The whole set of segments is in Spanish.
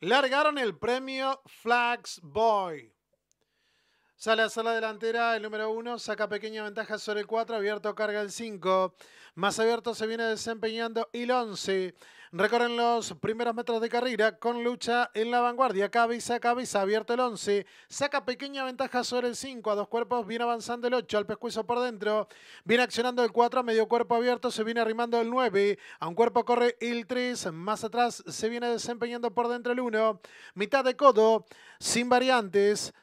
largaron el premio Flags Boy. Sale a la delantera, el número 1, saca pequeña ventaja sobre el 4, abierto carga el 5. Más abierto se viene desempeñando el 11. Recorren los primeros metros de carrera con lucha en la vanguardia, cabeza cabeza, abierto el 11. Saca pequeña ventaja sobre el 5, a dos cuerpos viene avanzando el 8, al pescuezo por dentro. Viene accionando el 4, medio cuerpo abierto, se viene arrimando el 9. A un cuerpo corre el 3, más atrás se viene desempeñando por dentro el 1. Mitad de codo, sin variantes.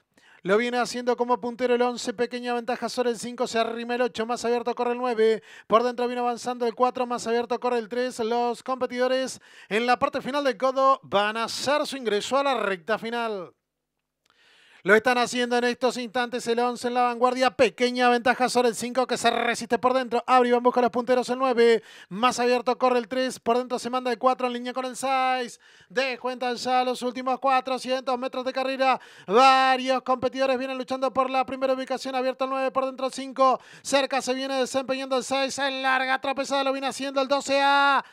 Lo viene haciendo como puntero el 11, pequeña ventaja sobre el 5, se arrima el 8, más abierto corre el 9, por dentro viene avanzando el 4, más abierto corre el 3. Los competidores en la parte final del codo van a hacer su ingreso a la recta final. Lo están haciendo en estos instantes el 11 en la vanguardia. Pequeña ventaja sobre el 5 que se resiste por dentro. Abre y busca los punteros el 9. Más abierto corre el 3. Por dentro se manda el 4 en línea con el 6. Descuentan ya los últimos 400 metros de carrera. Varios competidores vienen luchando por la primera ubicación. Abierto el 9 por dentro el 5. Cerca se viene desempeñando el 6. En larga trapezada lo viene haciendo el 12A.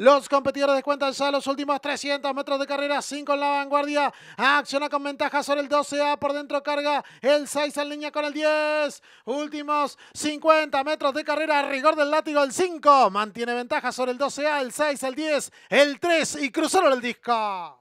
Los competidores descuentan ya los últimos 300 metros de carrera. 5 en la vanguardia. Acciona con ventaja sobre el 12A. Por dentro carga el 6 en línea con el 10. Últimos 50 metros de carrera. Rigor del látigo el 5. Mantiene ventaja sobre el 12A, el 6, el 10, el 3 y cruzaron el disco.